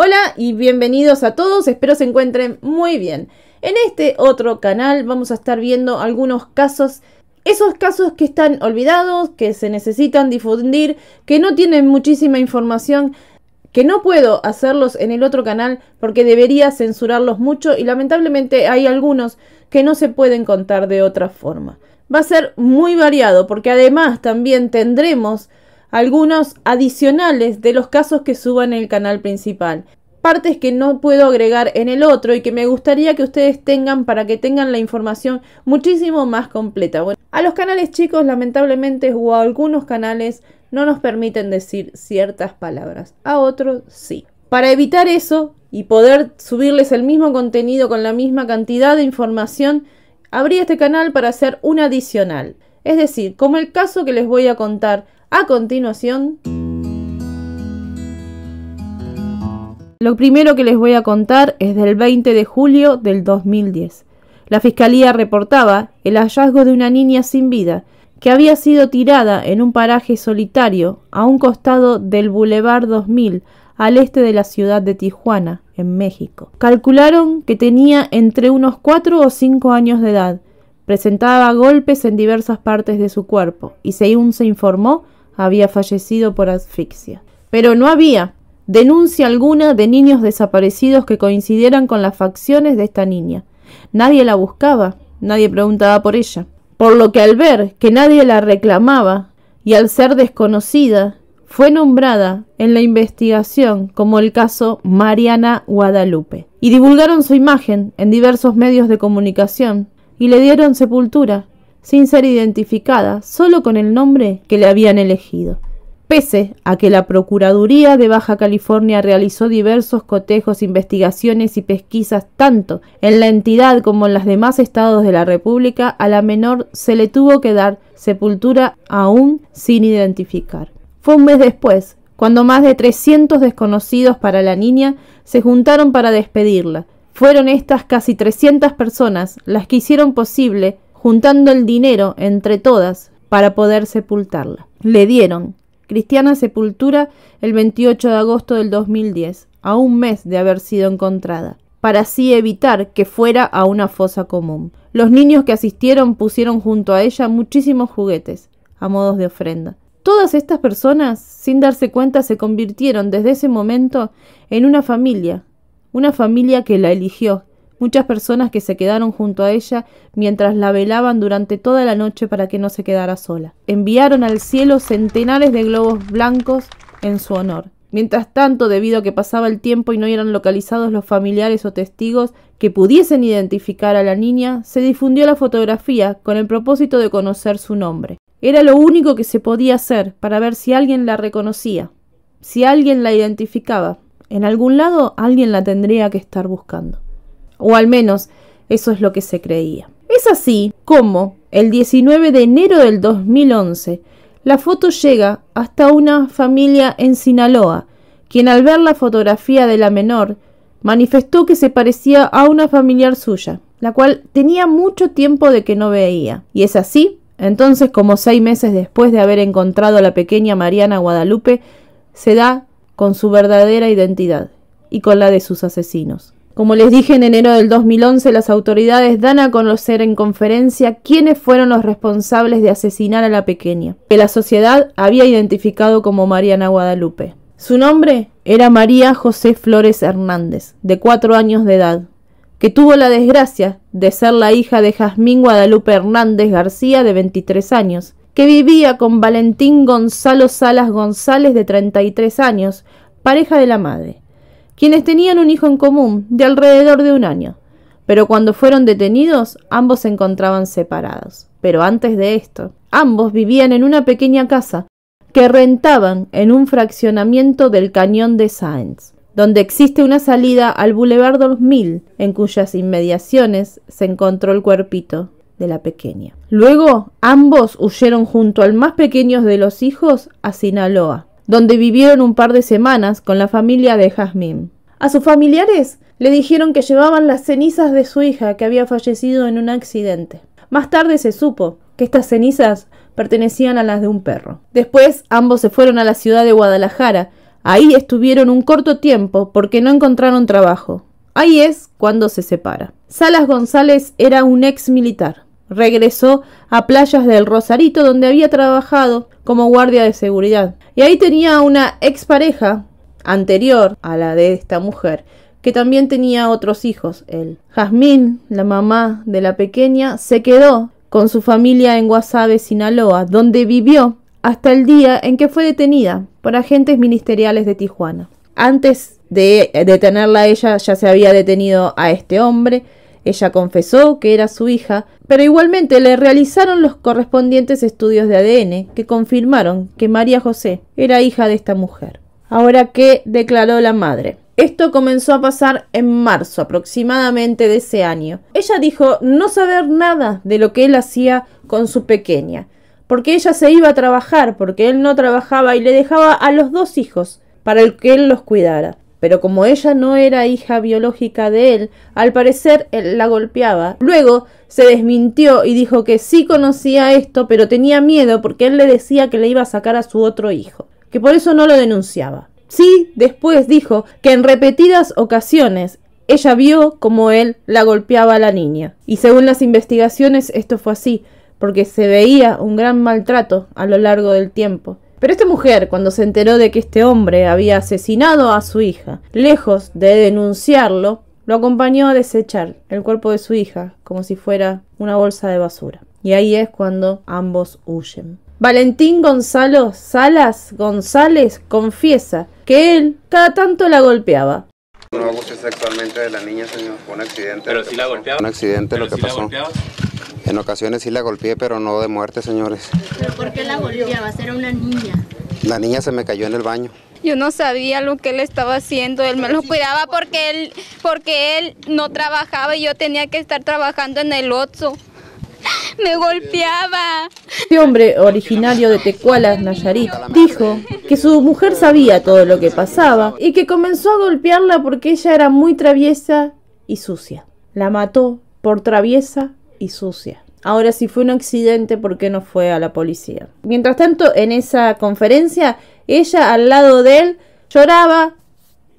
Hola y bienvenidos a todos, espero se encuentren muy bien. En este otro canal vamos a estar viendo algunos casos, esos casos que están olvidados, que se necesitan difundir, que no tienen muchísima información, que no puedo hacerlos en el otro canal porque debería censurarlos mucho y lamentablemente hay algunos que no se pueden contar de otra forma. Va a ser muy variado porque además también tendremos algunos adicionales de los casos que suban en el canal principal. Partes que no puedo agregar en el otro y que me gustaría que ustedes tengan para que tengan la información muchísimo más completa. a los canales chicos lamentablemente o a algunos canales no nos permiten decir ciertas palabras, a otros sí. Para evitar eso y poder subirles el mismo contenido con la misma cantidad de información, abrí este canal para hacer un adicional. Es decir, como el caso que les voy a contar a continuación, lo primero que les voy a contar es del 20 de julio del 2010. La fiscalía reportaba el hallazgo de una niña sin vida que había sido tirada en un paraje solitario a un costado del Boulevard 2000 al este de la ciudad de Tijuana, en México. Calcularon que tenía entre unos 4 o 5 años de edad. Presentaba golpes en diversas partes de su cuerpo y según se informó, había fallecido por asfixia. Pero no había denuncia alguna de niños desaparecidos que coincidieran con las facciones de esta niña. Nadie la buscaba, nadie preguntaba por ella. Por lo que al ver que nadie la reclamaba y al ser desconocida, fue nombrada en la investigación como el caso Mariana Guadalupe. Y divulgaron su imagen en diversos medios de comunicación y le dieron sepultura sin ser identificada, solo con el nombre que le habían elegido. Pese a que la Procuraduría de Baja California realizó diversos cotejos, investigaciones y pesquisas tanto en la entidad como en los demás estados de la República, a la menor se le tuvo que dar sepultura aún sin identificar. Fue un mes después, cuando más de 300 desconocidos para la niña se juntaron para despedirla. Fueron estas casi 300 personas las que hicieron posible juntando el dinero entre todas para poder sepultarla. Le dieron cristiana sepultura el 28 de agosto del 2010, a un mes de haber sido encontrada, para así evitar que fuera a una fosa común. Los niños que asistieron pusieron junto a ella muchísimos juguetes, a modos de ofrenda. Todas estas personas, sin darse cuenta, se convirtieron desde ese momento en una familia, una familia que la eligió, muchas personas que se quedaron junto a ella mientras la velaban durante toda la noche para que no se quedara sola. Enviaron al cielo centenares de globos blancos en su honor. Mientras tanto, debido a que pasaba el tiempo y no eran localizados los familiares o testigos que pudiesen identificar a la niña, se difundió la fotografía con el propósito de conocer su nombre. Era lo único que se podía hacer para ver si alguien la reconocía, si alguien la identificaba. En algún lado alguien la tendría que estar buscando o al menos eso es lo que se creía. Es así como el 19 de enero del 2011 la foto llega hasta una familia en Sinaloa, quien al ver la fotografía de la menor manifestó que se parecía a una familiar suya, la cual tenía mucho tiempo de que no veía. Y es así, entonces como seis meses después de haber encontrado a la pequeña Mariana Guadalupe, se da con su verdadera identidad y con la de sus asesinos. Como les dije, en enero del 2011 las autoridades dan a conocer en conferencia quiénes fueron los responsables de asesinar a la pequeña, que la sociedad había identificado como Mariana Guadalupe. Su nombre era María José Flores Hernández, de cuatro años de edad, que tuvo la desgracia de ser la hija de Jazmín Guadalupe Hernández García, de 23 años, que vivía con Valentín Gonzalo Salas González, de 33 años, pareja de la madre quienes tenían un hijo en común de alrededor de un año. Pero cuando fueron detenidos, ambos se encontraban separados. Pero antes de esto, ambos vivían en una pequeña casa que rentaban en un fraccionamiento del cañón de Sáenz, donde existe una salida al Boulevard 2000, en cuyas inmediaciones se encontró el cuerpito de la pequeña. Luego, ambos huyeron junto al más pequeño de los hijos a Sinaloa, donde vivieron un par de semanas con la familia de Jasmine. A sus familiares le dijeron que llevaban las cenizas de su hija que había fallecido en un accidente. Más tarde se supo que estas cenizas pertenecían a las de un perro. Después ambos se fueron a la ciudad de Guadalajara. Ahí estuvieron un corto tiempo porque no encontraron trabajo. Ahí es cuando se separa. Salas González era un ex militar. Regresó a Playas del Rosarito, donde había trabajado como guardia de seguridad. Y ahí tenía una expareja anterior a la de esta mujer, que también tenía otros hijos. Él. Jazmín, la mamá de la pequeña, se quedó con su familia en Guasave, Sinaloa, donde vivió hasta el día en que fue detenida por agentes ministeriales de Tijuana. Antes de detenerla ella ya se había detenido a este hombre ella confesó que era su hija, pero igualmente le realizaron los correspondientes estudios de ADN que confirmaron que María José era hija de esta mujer. Ahora, ¿qué declaró la madre? Esto comenzó a pasar en marzo aproximadamente de ese año. Ella dijo no saber nada de lo que él hacía con su pequeña, porque ella se iba a trabajar, porque él no trabajaba y le dejaba a los dos hijos para el que él los cuidara. Pero como ella no era hija biológica de él, al parecer él la golpeaba. Luego se desmintió y dijo que sí conocía esto, pero tenía miedo porque él le decía que le iba a sacar a su otro hijo, que por eso no lo denunciaba. Sí, después dijo que en repetidas ocasiones ella vio como él la golpeaba a la niña. Y según las investigaciones esto fue así, porque se veía un gran maltrato a lo largo del tiempo. Pero esta mujer, cuando se enteró de que este hombre había asesinado a su hija, lejos de denunciarlo, lo acompañó a desechar el cuerpo de su hija como si fuera una bolsa de basura. Y ahí es cuando ambos huyen. Valentín Gonzalo Salas González confiesa que él cada tanto la golpeaba. No hubo sexualmente de la niña, señor. Fue un accidente. Pero si la golpeaba. Un accidente lo que en ocasiones sí la golpeé, pero no de muerte, señores. ¿Pero por qué la golpeaba? ¿Era una niña? La niña se me cayó en el baño. Yo no sabía lo que él estaba haciendo, él me lo cuidaba porque él, porque él no trabajaba y yo tenía que estar trabajando en el OTSO. Me golpeaba. Este hombre, originario de Tecualas, Nayarit, dijo que su mujer sabía todo lo que pasaba y que comenzó a golpearla porque ella era muy traviesa y sucia. La mató por traviesa y sucia. Ahora, si fue un accidente, ¿por qué no fue a la policía? Mientras tanto, en esa conferencia, ella al lado de él lloraba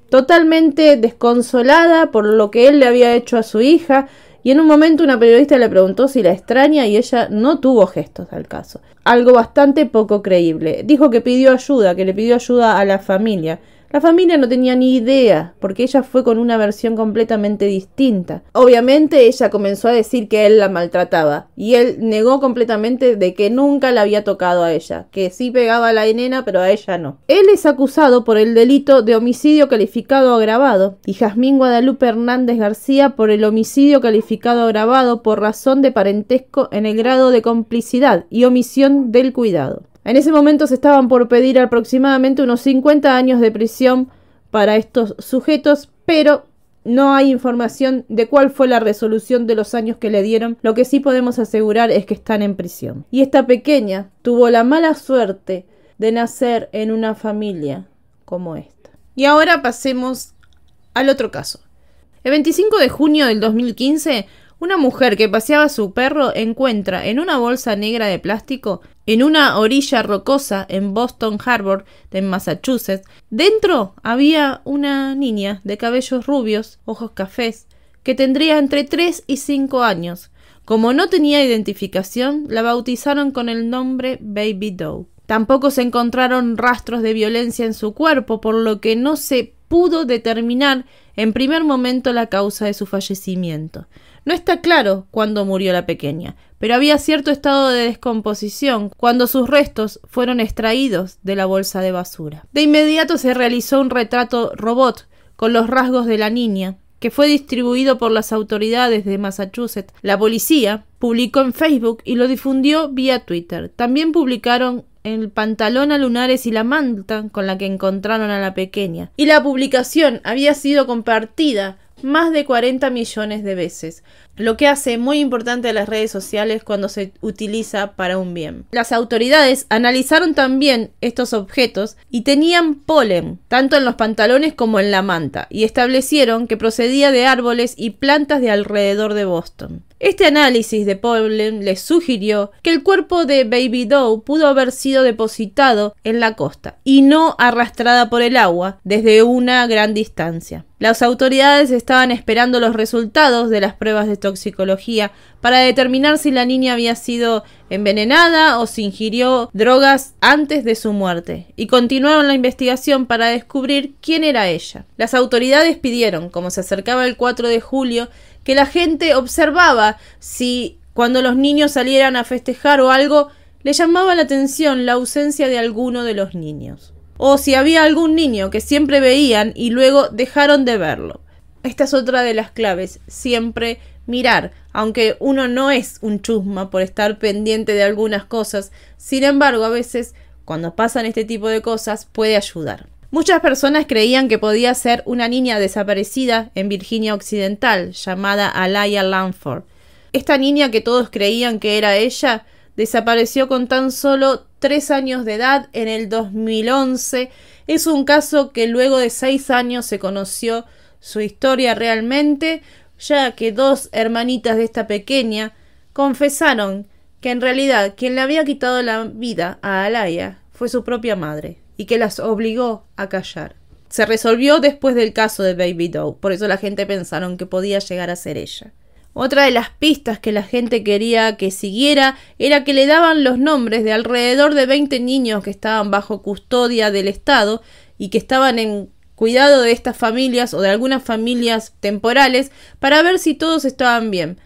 totalmente desconsolada por lo que él le había hecho a su hija, y en un momento una periodista le preguntó si la extraña y ella no tuvo gestos al caso. Algo bastante poco creíble. Dijo que pidió ayuda, que le pidió ayuda a la familia. La familia no tenía ni idea, porque ella fue con una versión completamente distinta. Obviamente ella comenzó a decir que él la maltrataba, y él negó completamente de que nunca la había tocado a ella, que sí pegaba a la nena, pero a ella no. Él es acusado por el delito de homicidio calificado agravado, y Jazmín Guadalupe Hernández García por el homicidio calificado agravado por razón de parentesco en el grado de complicidad y omisión del cuidado. En ese momento se estaban por pedir aproximadamente unos 50 años de prisión para estos sujetos, pero no hay información de cuál fue la resolución de los años que le dieron. Lo que sí podemos asegurar es que están en prisión. Y esta pequeña tuvo la mala suerte de nacer en una familia como esta. Y ahora pasemos al otro caso. El 25 de junio del 2015, una mujer que paseaba a su perro encuentra en una bolsa negra de plástico, en una orilla rocosa en Boston Harbor, en Massachusetts, dentro había una niña de cabellos rubios, ojos cafés, que tendría entre tres y cinco años. Como no tenía identificación, la bautizaron con el nombre Baby Doe. Tampoco se encontraron rastros de violencia en su cuerpo, por lo que no se pudo determinar en primer momento la causa de su fallecimiento. No está claro cuándo murió la pequeña, pero había cierto estado de descomposición cuando sus restos fueron extraídos de la bolsa de basura. De inmediato se realizó un retrato robot con los rasgos de la niña, que fue distribuido por las autoridades de Massachusetts. La policía publicó en Facebook y lo difundió vía Twitter. También publicaron el pantalón a lunares y la manta con la que encontraron a la pequeña. Y la publicación había sido compartida más de 40 millones de veces, lo que hace muy importante a las redes sociales cuando se utiliza para un bien. Las autoridades analizaron también estos objetos y tenían polen, tanto en los pantalones como en la manta, y establecieron que procedía de árboles y plantas de alrededor de Boston. Este análisis de polen les sugirió que el cuerpo de Baby Doe pudo haber sido depositado en la costa y no arrastrada por el agua desde una gran distancia. Las autoridades estaban esperando los resultados de las pruebas de psicología para determinar si la niña había sido envenenada o si ingirió drogas antes de su muerte, y continuaron la investigación para descubrir quién era ella. Las autoridades pidieron, como se acercaba el 4 de julio, que la gente observaba si cuando los niños salieran a festejar o algo, le llamaba la atención la ausencia de alguno de los niños. O si había algún niño que siempre veían y luego dejaron de verlo. Esta es otra de las claves, siempre mirar, aunque uno no es un chusma por estar pendiente de algunas cosas, sin embargo a veces cuando pasan este tipo de cosas puede ayudar. Muchas personas creían que podía ser una niña desaparecida en Virginia Occidental llamada Alaya Lanford. Esta niña que todos creían que era ella desapareció con tan solo tres años de edad en el 2011. Es un caso que luego de seis años se conoció su historia realmente, ya que dos hermanitas de esta pequeña confesaron que en realidad quien le había quitado la vida a Alaya fue su propia madre y que las obligó a callar. Se resolvió después del caso de Baby Doe, por eso la gente pensaron que podía llegar a ser ella. Otra de las pistas que la gente quería que siguiera era que le daban los nombres de alrededor de 20 niños que estaban bajo custodia del Estado y que estaban en cuidado de estas familias o de algunas familias temporales para ver si todos estaban bien.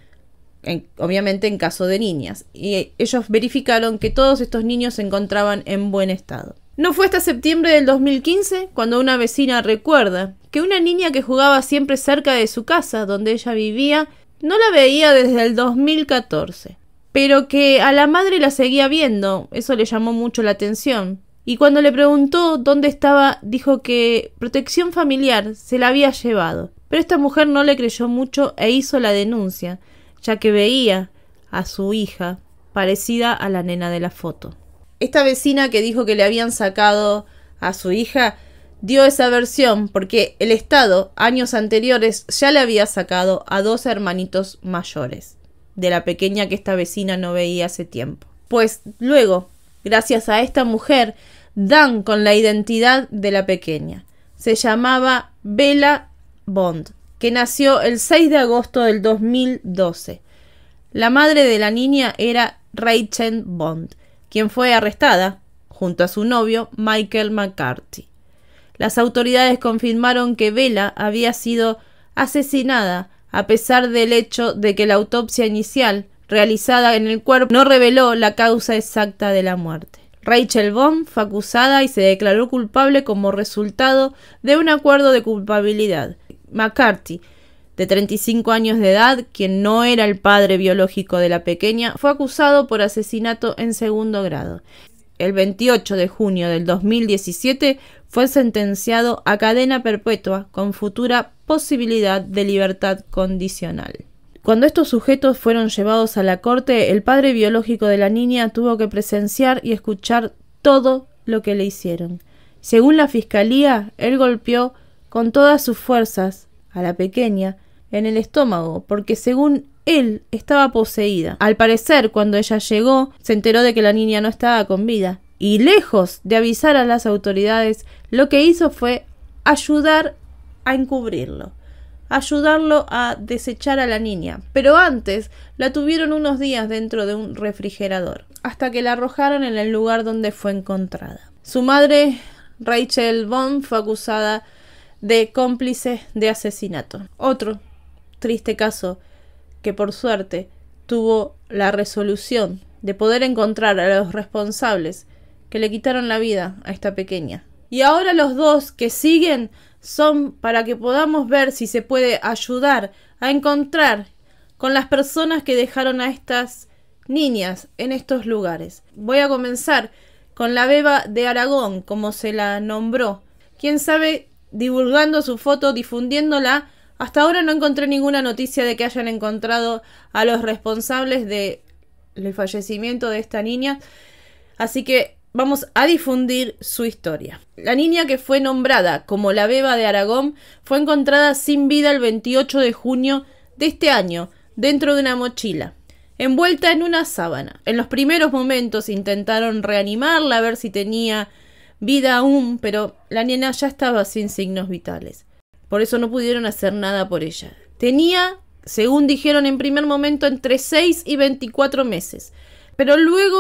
obviamente en caso de niñas, y ellos verificaron que todos estos niños se encontraban en buen estado. No fue hasta septiembre del 2015 cuando una vecina recuerda que una niña que jugaba siempre cerca de su casa, donde ella vivía, no la veía desde el 2014, pero que a la madre la seguía viendo, eso le llamó mucho la atención. Y cuando le preguntó dónde estaba, dijo que protección familiar se la había llevado. Pero esta mujer no le creyó mucho e hizo la denuncia, ya que veía a su hija parecida a la nena de la foto. Esta vecina que dijo que le habían sacado a su hija dio esa versión porque el Estado años anteriores ya le había sacado a dos hermanitos mayores de la pequeña que esta vecina no veía hace tiempo. Pues luego Gracias a esta mujer dan con la identidad de la pequeña. Se llamaba Bella Bond, que nació el 6 de agosto del 2012. La madre de la niña era Rachel Bond, quien fue arrestada junto a su novio Michael McCarthy. Las autoridades confirmaron que Bella había sido asesinada a pesar del hecho de que la autopsia inicial realizada en el cuerpo no reveló la causa exacta de la muerte. Rachel Bond fue acusada y se declaró culpable como resultado de un acuerdo de culpabilidad. McCarthy, de 35 años de edad, quien no era el padre biológico de la pequeña, fue acusado por asesinato en segundo grado. El 28 de junio del 2017 fue sentenciado a cadena perpetua con futura posibilidad de libertad condicional. Cuando estos sujetos fueron llevados a la corte, el padre biológico de la niña tuvo que presenciar y escuchar todo lo que le hicieron. Según la fiscalía, él golpeó con todas sus fuerzas a la pequeña en el estómago, porque según él estaba poseída. Al parecer, cuando ella llegó, se enteró de que la niña no estaba con vida, y lejos de avisar a las autoridades, lo que hizo fue ayudar a encubrirlo ayudarlo a desechar a la niña, pero antes la tuvieron unos días dentro de un refrigerador, hasta que la arrojaron en el lugar donde fue encontrada. Su madre, Rachel Bond, fue acusada de cómplice de asesinato. Otro triste caso que por suerte tuvo la resolución de poder encontrar a los responsables que le quitaron la vida a esta pequeña y ahora los dos que siguen son para que podamos ver si se puede ayudar a encontrar con las personas que dejaron a estas niñas en estos lugares. Voy a comenzar con la beba de Aragón, como se la nombró. Quién sabe, divulgando su foto, difundiéndola. Hasta ahora no encontré ninguna noticia de que hayan encontrado a los responsables del fallecimiento de esta niña. Así que vamos a difundir su historia. La niña que fue nombrada como la beba de Aragón fue encontrada sin vida el 28 de junio de este año dentro de una mochila, envuelta en una sábana. En los primeros momentos intentaron reanimarla a ver si tenía vida aún, pero la nena ya estaba sin signos vitales. Por eso no pudieron hacer nada por ella. Tenía, según dijeron en primer momento, entre 6 y 24 meses. Pero luego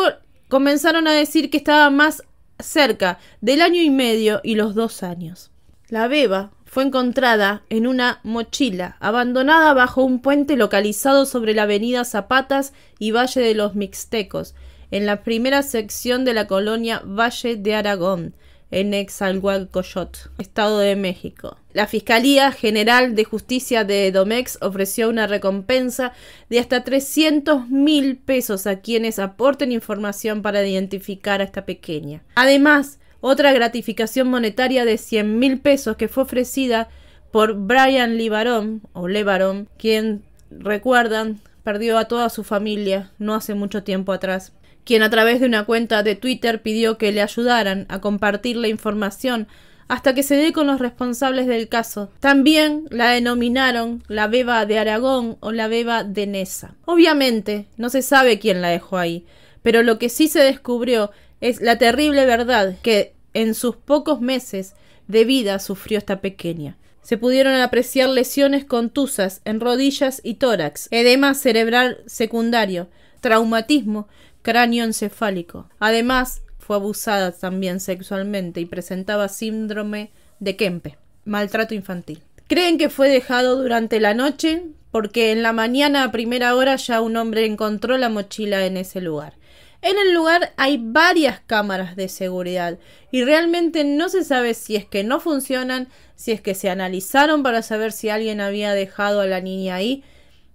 comenzaron a decir que estaba más cerca del año y medio y los dos años. La beba fue encontrada en una mochila abandonada bajo un puente localizado sobre la avenida Zapatas y Valle de los Mixtecos, en la primera sección de la colonia Valle de Aragón, en Exalhualcoyot, Estado de México. La Fiscalía General de Justicia de Domex ofreció una recompensa de hasta 300 mil pesos a quienes aporten información para identificar a esta pequeña. Además, otra gratificación monetaria de 100 mil pesos que fue ofrecida por Brian Libarón, o Levarón, quien, recuerdan, perdió a toda su familia no hace mucho tiempo atrás quien a través de una cuenta de Twitter pidió que le ayudaran a compartir la información hasta que se dé con los responsables del caso. También la denominaron la beba de Aragón o la beba de Nesa. Obviamente, no se sabe quién la dejó ahí, pero lo que sí se descubrió es la terrible verdad que en sus pocos meses de vida sufrió esta pequeña. Se pudieron apreciar lesiones contusas en rodillas y tórax, edema cerebral secundario, traumatismo cráneo encefálico. Además, fue abusada también sexualmente y presentaba síndrome de Kempe, maltrato infantil. Creen que fue dejado durante la noche porque en la mañana a primera hora ya un hombre encontró la mochila en ese lugar. En el lugar hay varias cámaras de seguridad y realmente no se sabe si es que no funcionan, si es que se analizaron para saber si alguien había dejado a la niña ahí.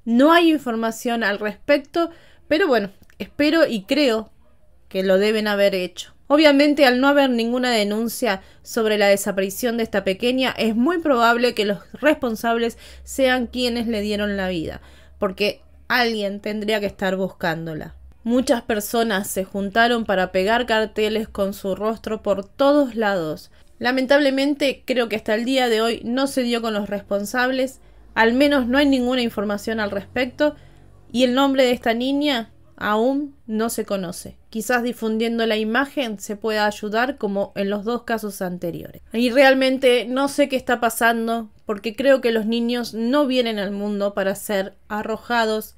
No hay información al respecto, pero bueno, espero y creo que lo deben haber hecho. Obviamente, al no haber ninguna denuncia sobre la desaparición de esta pequeña, es muy probable que los responsables sean quienes le dieron la vida, porque alguien tendría que estar buscándola. Muchas personas se juntaron para pegar carteles con su rostro por todos lados. Lamentablemente, creo que hasta el día de hoy no se dio con los responsables, al menos no hay ninguna información al respecto, y el nombre de esta niña aún no se conoce. Quizás difundiendo la imagen se pueda ayudar como en los dos casos anteriores. Y realmente no sé qué está pasando porque creo que los niños no vienen al mundo para ser arrojados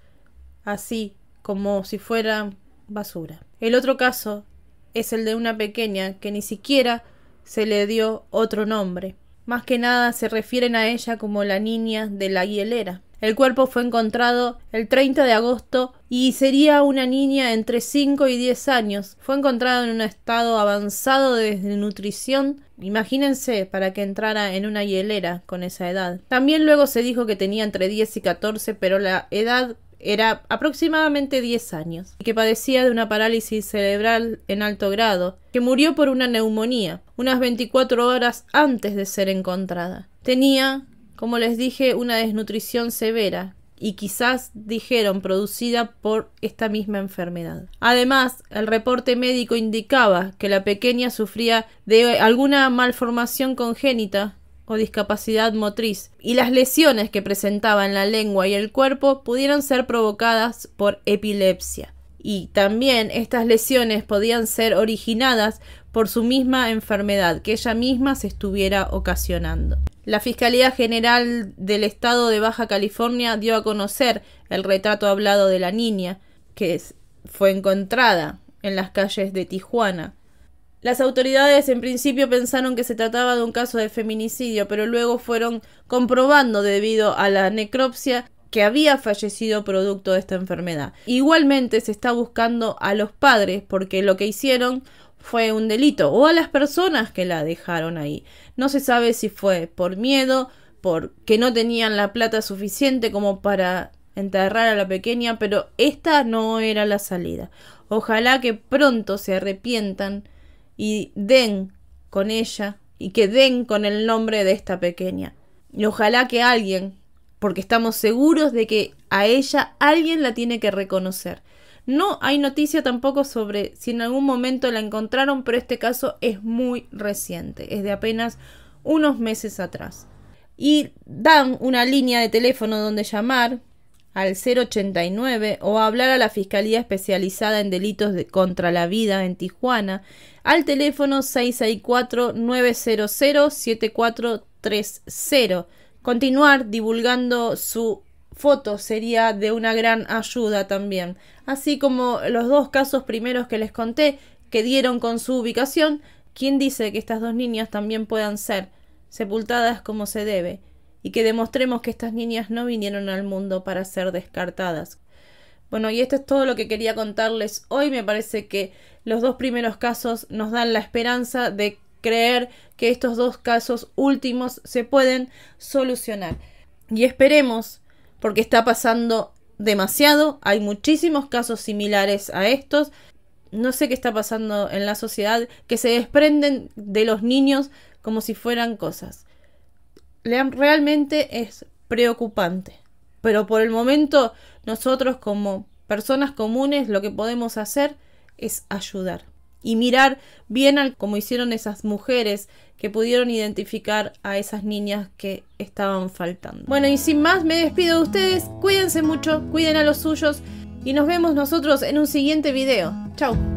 así como si fueran basura. El otro caso es el de una pequeña que ni siquiera se le dio otro nombre. Más que nada se refieren a ella como la niña de la hielera. El cuerpo fue encontrado el 30 de agosto y sería una niña entre 5 y 10 años. Fue encontrada en un estado avanzado de desnutrición. Imagínense para que entrara en una hielera con esa edad. También luego se dijo que tenía entre 10 y 14, pero la edad era aproximadamente 10 años y que padecía de una parálisis cerebral en alto grado, que murió por una neumonía unas 24 horas antes de ser encontrada. Tenía como les dije, una desnutrición severa y quizás dijeron producida por esta misma enfermedad. Además, el reporte médico indicaba que la pequeña sufría de alguna malformación congénita o discapacidad motriz, y las lesiones que presentaba en la lengua y el cuerpo pudieron ser provocadas por epilepsia y también estas lesiones podían ser originadas por su misma enfermedad que ella misma se estuviera ocasionando. La Fiscalía General del Estado de Baja California dio a conocer el retrato hablado de la niña, que fue encontrada en las calles de Tijuana. Las autoridades en principio pensaron que se trataba de un caso de feminicidio, pero luego fueron comprobando debido a la necropsia que había fallecido producto de esta enfermedad. Igualmente se está buscando a los padres porque lo que hicieron fue un delito o a las personas que la dejaron ahí. No se sabe si fue por miedo, porque no tenían la plata suficiente como para enterrar a la pequeña, pero esta no era la salida. Ojalá que pronto se arrepientan y den con ella y que den con el nombre de esta pequeña. Y ojalá que alguien porque estamos seguros de que a ella alguien la tiene que reconocer. No hay noticia tampoco sobre si en algún momento la encontraron, pero este caso es muy reciente, es de apenas unos meses atrás. Y dan una línea de teléfono donde llamar al 089 o hablar a la Fiscalía Especializada en Delitos contra la Vida en Tijuana al teléfono 664-900-7430 Continuar divulgando su foto sería de una gran ayuda también, así como los dos casos primeros que les conté que dieron con su ubicación, ¿quién dice que estas dos niñas también puedan ser sepultadas como se debe? y que demostremos que estas niñas no vinieron al mundo para ser descartadas. Bueno, y esto es todo lo que quería contarles hoy. Me parece que los dos primeros casos nos dan la esperanza de creer que estos dos casos últimos se pueden solucionar. Y esperemos, porque está pasando demasiado, hay muchísimos casos similares a estos. No sé qué está pasando en la sociedad, que se desprenden de los niños como si fueran cosas. Realmente es preocupante. Pero por el momento nosotros como personas comunes lo que podemos hacer es ayudar y mirar bien al, como hicieron esas mujeres que pudieron identificar a esas niñas que estaban faltando. Bueno, y sin más, me despido de ustedes. Cuídense mucho, cuiden a los suyos y nos vemos nosotros en un siguiente video. Chao.